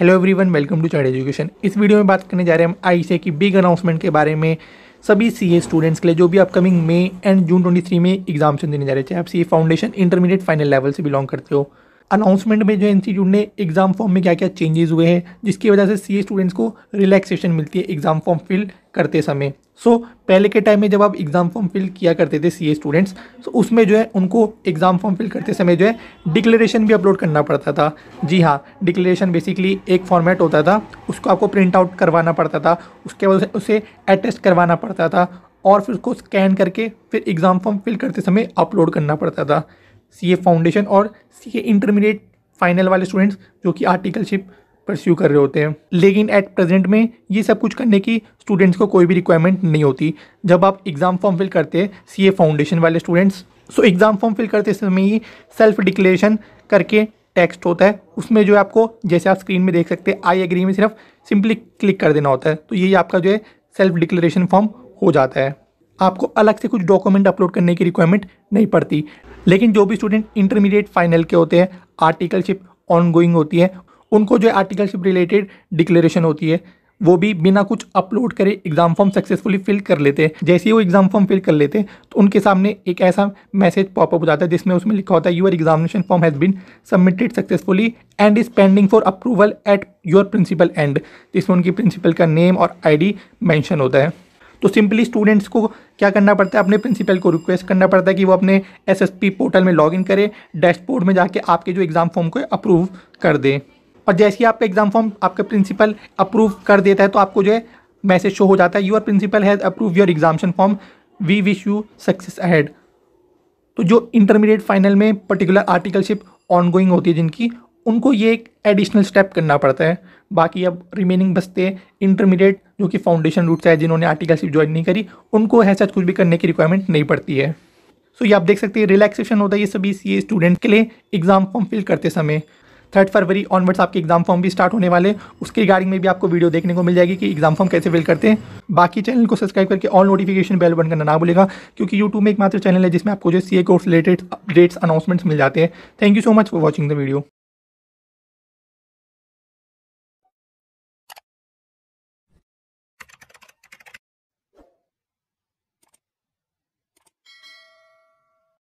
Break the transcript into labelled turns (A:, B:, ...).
A: hello everyone welcome to child education इस वीडियो में बात करने जा रहे हैं हम आई की बिग अनाउंसमेंट के बारे में सभी सीए स्टूडेंट्स के लिए जो भी अपकमिंग मई एंड जून 23 में एग्जाम्स देने जा रहे हैं चाहे आप CA foundation intermediate final level से बिलोंग करते हो अनाउंसमेंट में जो इंस्टीट्यूट ने एग्ज़ाम फॉर्म में क्या क्या चेंजेस हुए हैं जिसकी वजह से सी स्टूडेंट्स को रिलैक्सेशन मिलती है एग्ज़ाम फॉर्म फिल करते समय सो so, पहले के टाइम में जब आप एग्ज़ाम फॉर्म फिल किया करते थे सी स्टूडेंट्स तो उसमें जो है उनको एग्ज़ाम फॉर्म फिल करते समय जो है डिक्लेरेशन भी अपलोड करना पड़ता था जी हाँ डिक्लेरेशन बेसिकली एक फॉर्मेट होता था उसको आपको प्रिंट आउट करवाना पड़ता था उसके बाद उसे अटेस्ट करवाना पड़ता था और फिर उसको स्कैन करके फिर एग्ज़ाम फॉर्म फिल करते समय अपलोड करना पड़ता था सी ए फाउंडेशन और सी ए इंटरमीडिएट फाइनल वाले स्टूडेंट्स जो कि आर्टिकलशिप परस्यू कर रहे होते हैं लेकिन एट प्रेजेंट में ये सब कुछ करने की स्टूडेंट्स को कोई भी रिक्वायरमेंट नहीं होती जब आप एग्ज़ाम फॉर्म फिल करते हैं सी ए फाउंडेशन वाले students so exam form fill करते समय ही सेल्फ डिक्लेरेशन करके टेक्स्ट होता है उसमें जो है आपको जैसे आप स्क्रीन में देख सकते हैं आई एग्री में सिर्फ सिंपली क्लिक कर देना होता है तो यही आपका जो है सेल्फ डिक्लेरेशन फॉर्म हो जाता है आपको अलग से कुछ डॉक्यूमेंट अपलोड करने की रिक्वायरमेंट नहीं पड़ती लेकिन जो भी स्टूडेंट इंटरमीडिएट फाइनल के होते हैं आर्टिकलशिप ऑनगोइंग होती है उनको जो आर्टिकलशिप रिलेटेड डिक्लेरेशन होती है वो भी बिना कुछ अपलोड करे एग्ज़ाम फॉर्म सक्सेसफुली फिल कर लेते हैं जैसे ही वो एग्ज़ाम फॉर्म फिल कर लेते हैं तो उनके सामने एक ऐसा मैसेज पॉपअप हो जाता है जिसमें उसमें लिखा होता है your examination form has been submitted successfully and is pending for approval at your principal and जिसमें उनकी प्रिंसिपल का नेम और आई डी होता है तो सिंपली स्टूडेंट्स को क्या करना पड़ता है अपने प्रिंसिपल को रिक्वेस्ट करना पड़ता है कि वो अपने एसएसपी पोर्टल में लॉगिन करें डैशबोर्ड में जाके आपके जो एग्ज़ाम फॉर्म को अप्रूव कर दें और जैसे ही आपका एग्ज़ाम फॉर्म आपका प्रिंसिपल अप्रूव कर देता है तो आपको जो है मैसेज शो हो जाता है your principal has approve your examination form we wish you success ahead तो जो इंटरमीडिएट फाइनल में पर्टिकुलर आर्टिकलशिप ऑनगोइंग होती है जिनकी उनको ये एक एडिशनल स्टेप करना पड़ता है बाकी अब रिमेनिंग बस्ते इंटरमीडिएट जो कि फाउंडेशन रूट्स है जिन्होंने आर्टिकलशिप ज्वाइन नहीं करी उनको ऐसा कुछ भी करने की रिक्वायरमेंट नहीं पड़ती है सो ये आप देख सकते हैं रिलैक्सेशन होता है ये सभी सी स्टूडेंट के लिए एग्ज़ाम फॉर्म फिल करते समय थर्ड फरवरी ऑनवर्ड्स आपके एग्जाम फॉर्म भी स्टार्ट होने वाले उसके रिगार्डिंग में भी आपको वीडियो देखने को मिल जाएगी कि एग्जाम फॉर्म कैसे फिल करते हैं बाकी चैनल को सब्सक्राइब करके ऑल नोटिफिकेशन बेल बन करना ना भूलेगा क्योंकि यूट्यूब में एक मात्र चैनल है जिसमें आपको जो C course related updates announcements मिल जाते हैं thank you so much for watching the video